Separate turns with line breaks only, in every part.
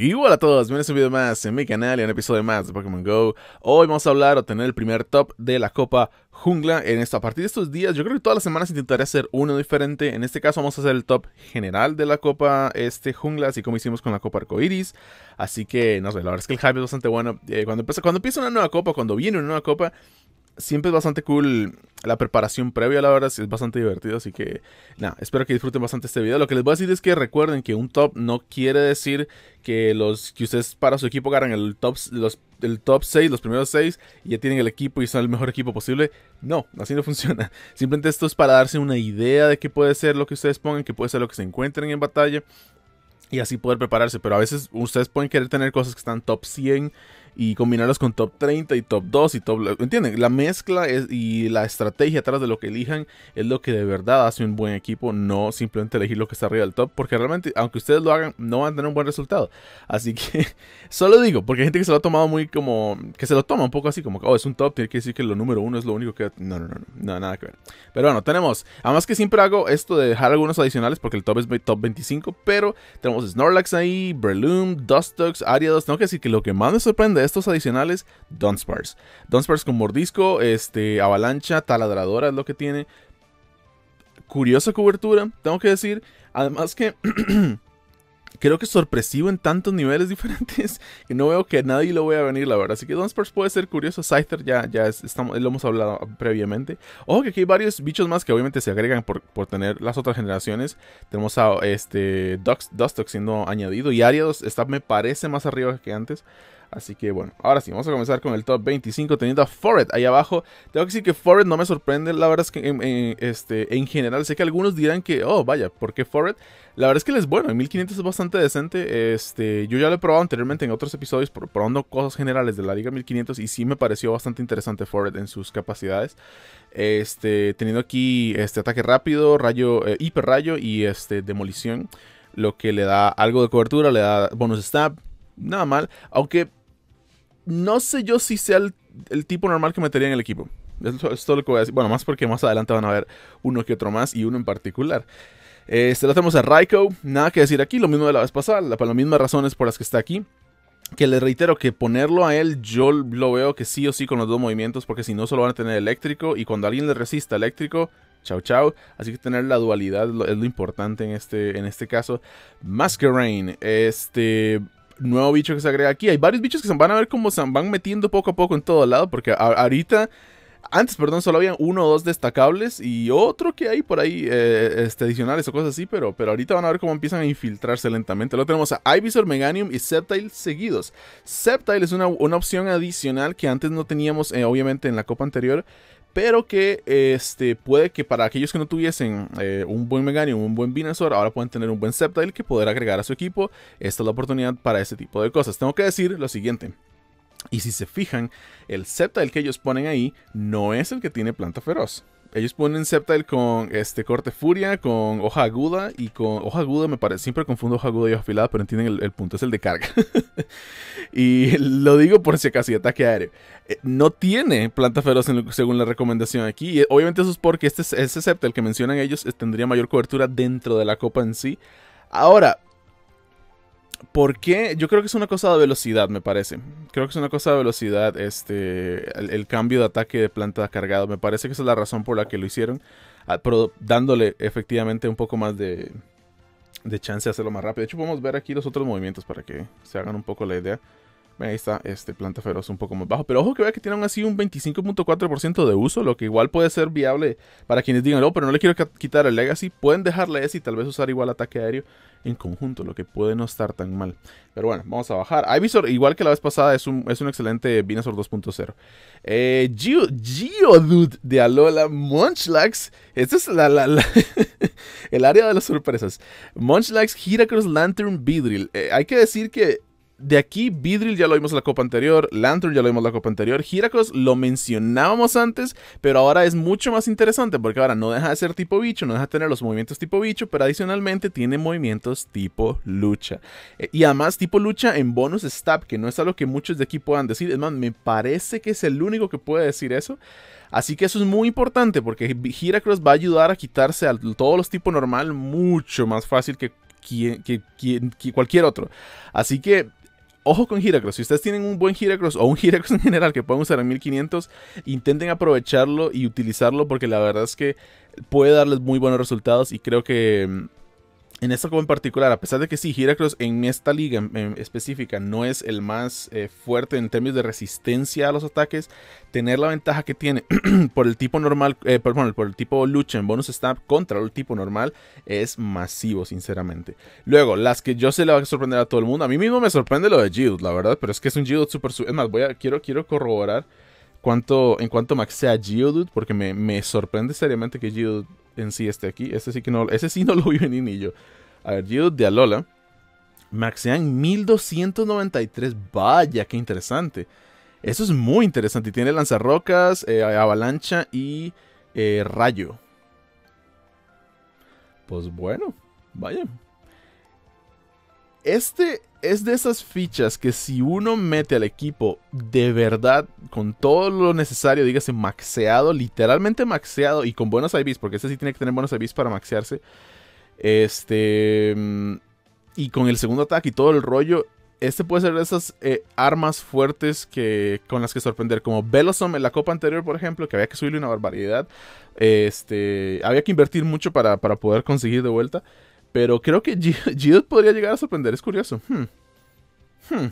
Y hola a todos, bienvenidos a un video más en mi canal y a un episodio más de Pokémon GO Hoy vamos a hablar o tener el primer top de la Copa Jungla en esto. A partir de estos días, yo creo que todas las semanas intentaré hacer uno diferente En este caso vamos a hacer el top general de la Copa este, Jungla, así como hicimos con la Copa Arcoiris Así que, no sé, la verdad es que el hype es bastante bueno eh, cuando, empieza, cuando empieza una nueva Copa, cuando viene una nueva Copa siempre es bastante cool la preparación previa, la verdad, es bastante divertido. Así que, nada, espero que disfruten bastante este video. Lo que les voy a decir es que recuerden que un top no quiere decir que los que ustedes para su equipo ganan el top, los, el top 6, los primeros 6, y ya tienen el equipo y son el mejor equipo posible. No, así no funciona. Simplemente esto es para darse una idea de qué puede ser lo que ustedes pongan, qué puede ser lo que se encuentren en batalla y así poder prepararse. Pero a veces ustedes pueden querer tener cosas que están top 100 y combinarlos con top 30 y top 2 y top... ¿Entienden? La mezcla es, y la estrategia atrás de lo que elijan es lo que de verdad hace un buen equipo, no simplemente elegir lo que está arriba del top, porque realmente, aunque ustedes lo hagan, no van a tener un buen resultado. Así que solo digo, porque hay gente que se lo ha tomado muy como... que se lo toma un poco así como, oh, es un top, tiene que decir que lo número uno es lo único que... No, no, no, no nada que ver. Pero bueno, tenemos... Además que siempre hago esto de dejar algunos adicionales, porque el top es top 25, pero tenemos Snorlax ahí, Breloom, Dustox Ariados. Tengo que decir que lo que más me sorprende es estos adicionales, Dunsparce. Dunsparce con mordisco, este, avalancha, taladradora es lo que tiene. Curiosa cobertura, tengo que decir. Además que creo que es sorpresivo en tantos niveles diferentes que no veo que nadie lo vaya a venir, la verdad. Así que Dunsparce puede ser curioso. Scyther ya, ya estamos, lo hemos hablado previamente. Ojo que aquí hay varios bichos más que obviamente se agregan por, tener las otras generaciones. Tenemos a este Dust, siendo añadido y Ariados está, me parece, más arriba que antes. Así que bueno, ahora sí, vamos a comenzar con el top 25 teniendo a Forret ahí abajo. Tengo que decir que Forret no me sorprende, la verdad es que en, em, eh, este, en general sé que algunos dirán que, oh, vaya, ¿por qué Forret? La verdad es que él es bueno, en 1500 es bastante decente. Este, yo ya lo he probado anteriormente en otros episodios probando cosas generales de la Liga 1500 y sí me pareció bastante interesante Forret en sus capacidades. Este, teniendo aquí este ataque rápido, rayo, eh, hiper rayo y este, demolición. Lo que le da algo de cobertura, le da bonus stab, nada mal. Aunque no sé yo si sea el, tipo normal que metería en el equipo. esto es todo lo que voy a decir. Bueno, más porque más adelante van a ver uno que otro más y uno en particular. Este lo tenemos a Raiko, nada que decir aquí, lo mismo de la vez pasada, Por las mismas razones por las que está aquí. Que le reitero que ponerlo a él, yo lo veo que sí o sí con los dos movimientos, porque si no, solo van a tener eléctrico. Y cuando alguien le resista eléctrico, chau chau Así que tener la dualidad es lo importante en este, en este caso. Masquerain, este nuevo bicho que se agrega aquí. Hay varios bichos que se van a ver como se van metiendo poco a poco en todo lado, porque ahorita... Antes, perdón, solo había uno o dos destacables y otro que hay por ahí, eh, este, adicionales o cosas así, pero, pero ahorita van a ver cómo empiezan a infiltrarse lentamente. Luego tenemos a Ivysaur, Meganium y Sceptile seguidos. Sceptile es una, una opción adicional que antes no teníamos, eh, obviamente, en la copa anterior, pero que este, puede que para aquellos que no tuviesen eh, un buen Meganium, un buen Venusaur, ahora pueden tener un buen Sceptile que poder agregar a su equipo. Esta es la oportunidad para ese tipo de cosas. Tengo que decir lo siguiente. Y si se fijan, el Sceptile que ellos ponen ahí no es el que tiene planta feroz ellos ponen Sceptile con este corte furia, con hoja aguda y con hoja aguda me parece, siempre confundo hoja aguda y hoja afilada, pero entienden el, punto, es el de carga. y lo digo por si acaso, ataque aéreo. Eh, no tiene planta feroz según la recomendación aquí, eh, obviamente eso es porque este, ese Sceptile que mencionan ellos eh, tendría mayor cobertura dentro de la copa en sí. Ahora, ¿Por qué? yo creo que es una cosa de velocidad, me parece. Creo que es una cosa de velocidad, este, el, cambio de ataque de planta cargado. Me parece que esa es la razón por la que lo hicieron, ah, dándole efectivamente un poco más de, de chance de hacerlo más rápido. De hecho, podemos ver aquí los otros movimientos para que se hagan un poco la idea. Ahí está, este planta feroz un poco más bajo. Pero ojo que vea que tienen así un 25.4% de uso, lo que igual puede ser viable para quienes digan, oh, pero no le quiero quitar el Legacy. Pueden dejarle ese y tal vez usar igual ataque aéreo en conjunto, lo que puede no estar tan mal. Pero bueno, vamos a bajar. Ivysaur, igual que la vez pasada, es un, es un excelente Venusaur 2.0. Eh, Geodude de Alola, Munchlax. este es la, el área de las sorpresas. Munchlax, Heracross, Lantern, Beedrill, eh, hay que decir que de aquí, Vidril ya lo vimos en la copa anterior, Lantern ya lo vimos en la copa anterior, Hirakos lo mencionábamos antes, pero ahora es mucho más interesante porque ahora no deja de ser tipo bicho, no deja de tener los movimientos tipo bicho, pero adicionalmente tiene movimientos tipo lucha. Eh, y además tipo lucha en bonus stab, que no es algo que muchos de aquí puedan decir, es más, me parece que es el único que puede decir eso. Así que eso es muy importante porque Giracross va a ayudar a quitarse a todos los tipos normal mucho más fácil que cualquier otro. Así que ojo con giracross Si ustedes tienen un buen Giracross o un Giracross en general que pueden usar en 1500, intenten aprovecharlo y utilizarlo porque la verdad es que puede darles muy buenos resultados y creo que mm, en esta copa en particular, a pesar de que sí, Heracross en esta liga específica no es el más eh, fuerte en términos de resistencia a los ataques, tener la ventaja que tiene por el tipo normal, eh, por el tipo lucha en bonus stab contra el tipo normal es masivo, sinceramente. Luego, las que yo sé le va a sorprender a todo el mundo, a mí mismo me sorprende lo de Jill, la verdad, pero es que es un Jill super, super... Es más, voy a, quiero, quiero corroborar en cuanto maxea Geodude, porque me, sorprende seriamente que Geodude en sí esté aquí. Ese sí, que no, ese sí no lo vi venir ni yo. A ver, Geodude de Alola. en 1293. Vaya, qué interesante. Eso es muy interesante. Y tiene lanzarrocas, eh, avalancha y eh, rayo. Pues bueno, vaya. Este es de esas fichas que si uno mete al equipo de verdad con todo lo necesario, dígase maxeado, literalmente maxeado y con buenos IVs, porque este sí tiene que tener buenos IVs para maxearse. Este. Y con el segundo ataque y todo el rollo, este puede ser de esas eh, armas fuertes que, con las que sorprender. Como Velosom en la copa anterior, por ejemplo, que había que subirle una barbaridad. Este, había que invertir mucho para, para poder conseguir de vuelta. Pero creo que Geodude podría llegar a sorprender, es curioso. Hmm. Hmm.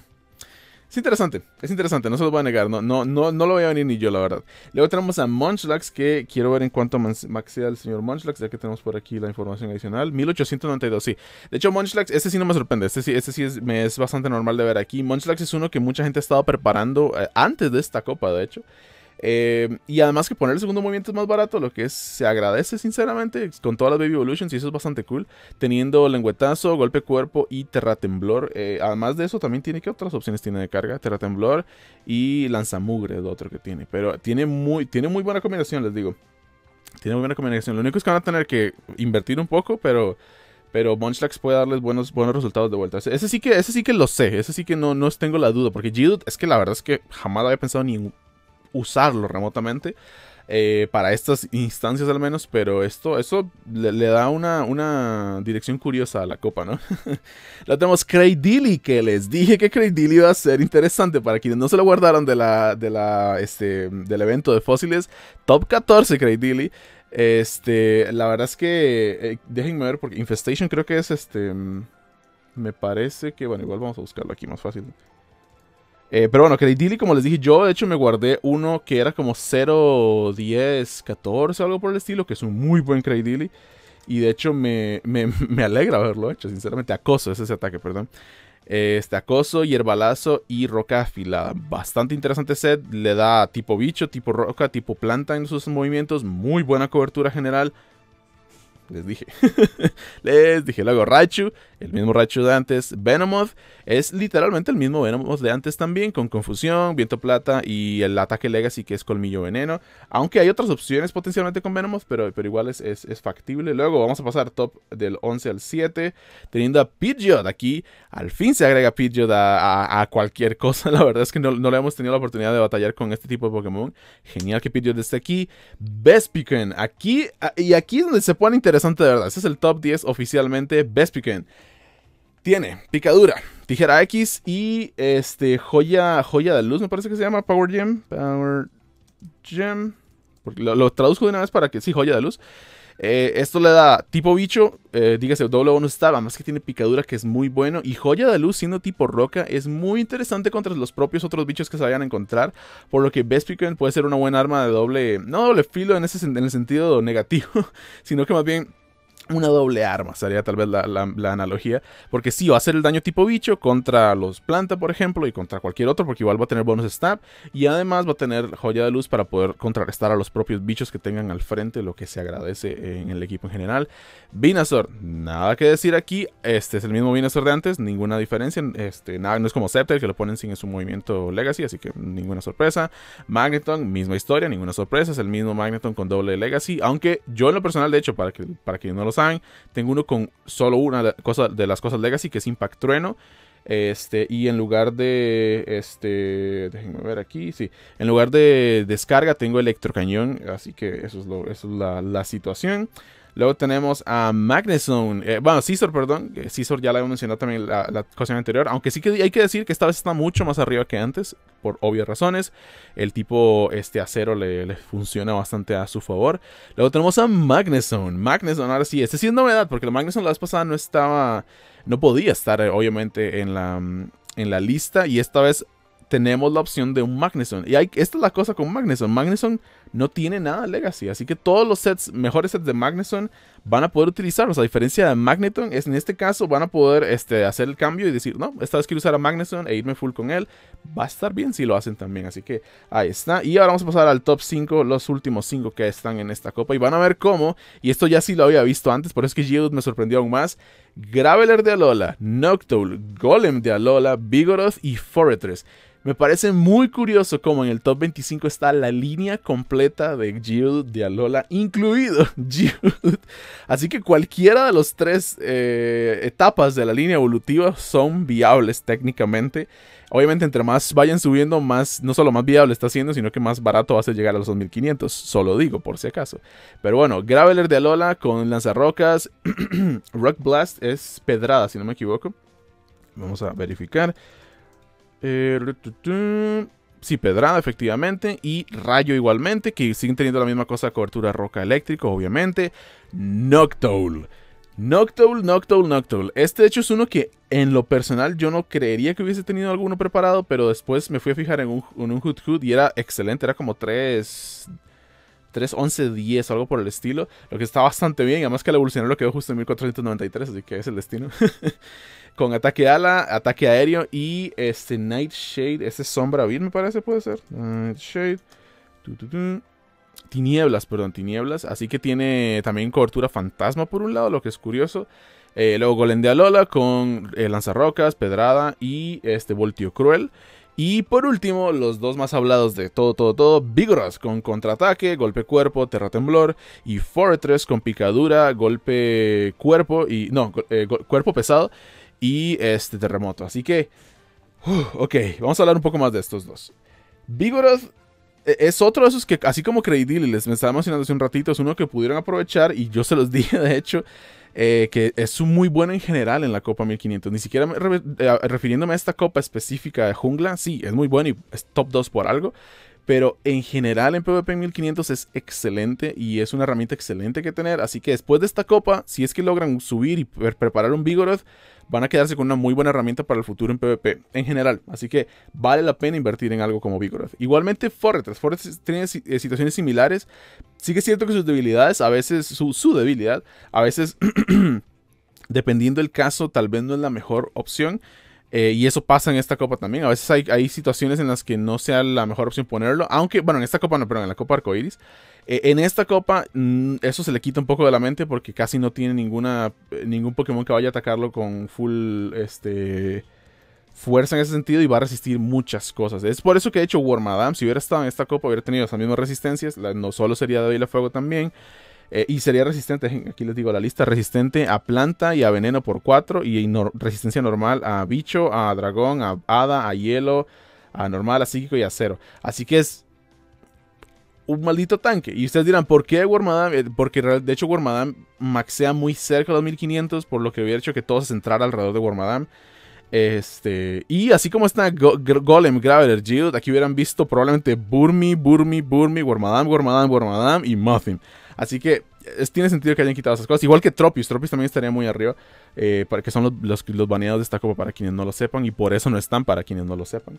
Es interesante, es interesante, no se lo voy a negar, no, no, no, no lo voy a venir ni yo, la verdad. Luego tenemos a Munchlax, que quiero ver en cuánto maxea el señor Munchlax, ya que tenemos por aquí la información adicional. 1892, sí. De hecho, Munchlax, este sí no me sorprende, este sí, sí es, me es bastante normal de ver aquí. Munchlax es uno que mucha gente ha estado preparando eh, antes de esta copa, de hecho. Em, y además que poner el segundo movimiento es más barato, lo que se agradece sinceramente con todas las Baby Evolutions y eso es bastante cool. Teniendo lengüetazo, golpe cuerpo y terratemblor. temblor eh, además de eso, también tiene que otras opciones tiene de carga. temblor y lanzamugre es lo otro que tiene. Pero tiene muy, tiene muy buena combinación, les digo. Tiene muy buena combinación. Lo único es que van a tener que invertir un poco, pero... Pero Munchlax puede darles buenos, buenos resultados de vuelta. Ese, sí que, ese sí que lo sé. Ese sí que no, no tengo la duda. Porque Jidut es que la verdad es que jamás había pensado ni en usarlo remotamente. Eh, para estas instancias al menos, pero esto, le, da una, dirección curiosa a la copa, ¿no? tenemos Cray Dilly, que les dije que Cray Dilly iba a ser interesante para quienes no se lo guardaron de la, de la, este, del evento de fósiles. Top 14 Cray Dilly. Este, la verdad es que, eh, déjenme ver, porque Infestation creo que es este... Mm, me parece que, bueno, igual vamos a buscarlo aquí más fácil. Eh, pero bueno, Credit Dilly, como les dije, yo de hecho me guardé uno que era como 0, 10, 14 o algo por el estilo, que es un muy buen Credit Dilly. Y de hecho me, alegra haberlo hecho, sinceramente. Acoso, ese es ese ataque, perdón. este acoso, hierbalazo y roca afilada. Bastante interesante set. Le da tipo bicho, tipo roca, tipo planta en sus movimientos. Muy buena cobertura general les dije. les dije, luego Raichu, el mismo Raichu de antes, Venomoth, es literalmente el mismo Venomoth de antes también, con confusión, viento plata y el ataque Legacy que es colmillo veneno. Aunque hay otras opciones potencialmente con Venomoth, pero, igual es, es, factible. Luego vamos a pasar top del 11 al 7, teniendo a Pidgeot aquí. Al fin se agrega Pidgeot a, cualquier cosa, la verdad es que no, le hemos tenido la oportunidad de batallar con este tipo de Pokémon. Genial que Pidgeot esté aquí. Vespiquen aquí, ah, y aquí es donde se pone interesante interesante de verdad. Ese es el top 10 oficialmente Best Tiene picadura, tijera X y este joya, joya de luz, me parece que se llama Power Gem. Power Lo, lo, traduzco de una vez para que sí, joya de luz. Eh, esto le da tipo bicho, eh, dígase doble bonus está, además que tiene picadura que es muy bueno. Y joya de luz siendo tipo roca es muy interesante contra los propios otros bichos que se vayan a encontrar. Por lo que Best puede ser una buena arma de doble, no doble filo en, ese, en el sentido negativo, sino que más bien una doble arma, sería tal vez la, analogía. Porque sí, va a hacer el daño tipo bicho contra los planta, por ejemplo, y contra cualquier otro, porque igual va a tener bonus stab. Y además va a tener joya de luz para poder contrarrestar a los propios bichos que tengan al frente, lo que se agradece en el equipo en general. Vinazor, nada que decir aquí. Este es el mismo Vinazor de antes, ninguna diferencia. Este, nada, no es como Scepter, que lo ponen sin su movimiento Legacy, así que ninguna sorpresa. Magneton, misma historia, ninguna sorpresa. Es el mismo Magneton con doble Legacy. Aunque yo en lo personal, de hecho, para que, para que no lo tengo uno con solo una de, cosa, de las cosas Legacy, que es Impact Trueno. Este, y en lugar de. Este. Déjenme ver aquí. Sí. En lugar de descarga, tengo electrocañón. Así que eso es, lo, eso es la, la situación. Luego tenemos a Magneson, eh, bueno, Scizor, perdón. Scizor ya la había mencionado también la, la ocasión anterior. Aunque sí que hay que decir que esta vez está mucho más arriba que antes. Por obvias razones. El tipo este acero le, funciona bastante a su favor. Luego tenemos a Magneson, Magneson ahora sí. Este sí es novedad. Porque el Magneson la vez pasada no estaba. No podía estar, eh, obviamente, en la en la lista y esta vez tenemos la opción de un Magneson Y hay, esta es la cosa con Magneson Magneson no tiene nada de Legacy. Así que todos los sets, mejores sets de Magneson van a poder utilizarlos. A diferencia de Magneton, es, en este caso van a poder este, hacer el cambio y decir, no, esta vez quiero usar a Magneson e irme full con él. Va a estar bien si lo hacen también. Así que ahí está. Y ahora vamos a pasar al top 5, los últimos 5 que están en esta copa. Y van a ver cómo, y esto ya sí lo había visto antes, por eso es que Yield me sorprendió aún más Graveler de Alola, Noctowl, Golem de Alola, Vigoroth y Foretress. Me parece muy curioso cómo en el top 25 está la línea completa de Jude de Alola, incluido Jude. Así que cualquiera de los tres eh, etapas de la línea evolutiva son viables técnicamente. Obviamente, entre más vayan subiendo, más, no solo más viable está siendo, sino que más barato va a ser llegar a los 2500. Solo digo, por si acaso. Pero bueno, Graveler de Alola con lanzarrocas. Rock Blast es pedrada, si no me equivoco. Vamos a verificar. Eh, sí, pedrada, efectivamente. Y rayo igualmente, que siguen teniendo la misma cosa, cobertura roca eléctrico, obviamente. Noctowl. Noctowl, Noctowl, Noctowl. Este de hecho es uno que en lo personal yo no creería que hubiese tenido alguno preparado, pero después me fui a fijar en un, Hood Hood y era excelente, era como 3... 3, 11, 10 algo por el estilo, lo que está bastante bien, además que el evolucionario lo quedó justo en 1493, así que es el destino. Con ataque ala, ataque aéreo y este Nightshade, ese sombra Vir me parece puede ser. Nightshade. Tinieblas, perdón, Tinieblas. Así que tiene también cobertura fantasma por un lado, lo que es curioso. Eh, luego Golem de Alola con eh, Lanzarrocas, Pedrada y este Voltio Cruel. Y por último, los dos más hablados de todo, todo, todo, Vigorous con contraataque, golpe cuerpo, terra temblor, y Fortress con picadura, golpe cuerpo y... no, eh, cuerpo pesado y este terremoto. Así que... Uh, ok, vamos a hablar un poco más de estos dos. Vigorous e, es otro de esos que, así como credit les me estaba mencionando hace un ratito, es uno que pudieron aprovechar y yo se los dije, de hecho, eh, que es muy bueno en general en la Copa 1500. Ni siquiera eh, refiriéndome a esta Copa específica de Jungla, sí, es muy bueno y es top 2 por algo. Pero en general en PvP 1500 es excelente y es una herramienta excelente que tener. Así que después de esta copa, si es que logran subir y preparar un Vigoroth, van a quedarse con una muy buena herramienta para el futuro en PvP en general. Así que vale la pena invertir en algo como Vigoroth. Igualmente Forrest, Forrest tiene eh, situaciones similares. Sí que es cierto que sus debilidades, a veces su, su debilidad, a veces... dependiendo del caso, tal vez no es la mejor opción. Eh, y eso pasa en esta copa también. A veces hay, situaciones en las que no sea la mejor opción ponerlo. Aunque, bueno, en esta copa no, pero en la copa arcoiris. Eh, en esta copa, mm, eso se le quita un poco de la mente porque casi no tiene ninguna, eh, ningún Pokémon que vaya a atacarlo con full este, fuerza en ese sentido y va a resistir muchas cosas. Es por eso que, he hecho, Wormadam, si hubiera estado en esta copa, hubiera tenido esas mismas resistencias. no solo sería de a Fuego también. Eh, y sería resistente, aquí les digo la lista, resistente a planta y a veneno por 4 y resistencia normal a bicho, a dragón, a hada, a hielo, a normal, a psíquico y a cero. Así que es un maldito tanque. Y ustedes dirán, ¿por qué Wormadam? Eh, porque de hecho Wormadam maxea muy cerca de 2500 por lo que hubiera hecho que todos se centraran alrededor de Wormadam. Este, y así como está Golem, Graveler, aquí hubieran visto probablemente Burmi, Burmi, Burmi, Wormadam, Wormadam, Wormadam y Muffin. Así que es, tiene sentido que hayan quitado esas cosas. Igual que Tropius, Tropius también estaría muy arriba, eh, para que son los, los, baneados de esta copa para quienes no lo sepan, y por eso no están para quienes no lo sepan.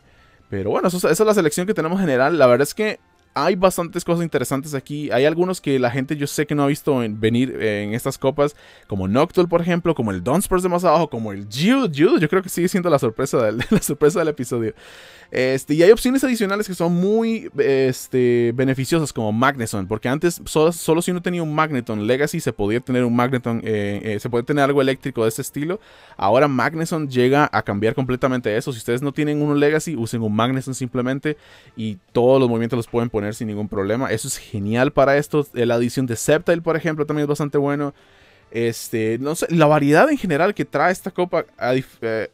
Pero bueno, esa es la selección que tenemos general. La verdad es que hay bastantes cosas interesantes aquí. Hay algunos que la gente yo sé que no ha visto venir eh, en estas copas, como Noctul, por ejemplo, como el Dunspurs de más abajo, como el Jude. Jude, yo creo que sigue siendo la sorpresa del, la sorpresa del episodio. Este, y hay opciones adicionales que son muy este, beneficiosas, como Magneton, porque antes solo, si uno tenía un Magneton Legacy se podía tener un Magneton, eh, eh, se podía tener algo eléctrico de ese estilo. Ahora Magneton llega a cambiar completamente eso. Si ustedes no tienen uno Legacy, usen un Magneton simplemente y todos los movimientos los pueden poner sin ningún problema. Eso es genial para esto. La adición de Septile, por ejemplo, también es bastante bueno. Este, no la variedad en general que trae esta copa eh,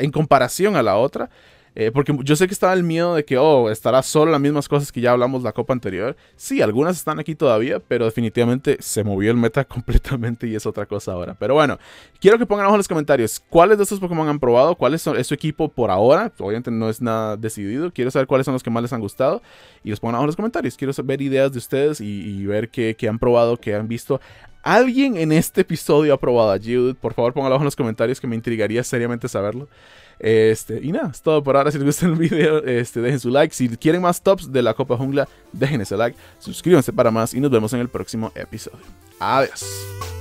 en comparación a la otra eh, porque yo sé que estaba el miedo de que, oh, estará solo las mismas cosas que ya hablamos la copa anterior. Sí, algunas están aquí todavía, pero definitivamente se movió el meta completamente y es otra cosa ahora. Pero bueno, quiero que pongan abajo en los comentarios cuáles de estos Pokémon han probado, cuáles son, es su equipo por ahora. Obviamente no es nada decidido. Quiero saber cuáles son los que más les han gustado y los pongan abajo en los comentarios. Quiero saber ideas de ustedes y, ver qué han probado, qué han visto ¿Alguien en este episodio ha probado a Judith? Por favor, póngalo en los comentarios que me intrigaría seriamente saberlo. Este, y nada, es todo por ahora. Si les gusta el video, este, dejen su like. Si quieren más tops de la Copa Jungla, dejen ese like. Suscríbanse para más y nos vemos en el próximo episodio. Adiós.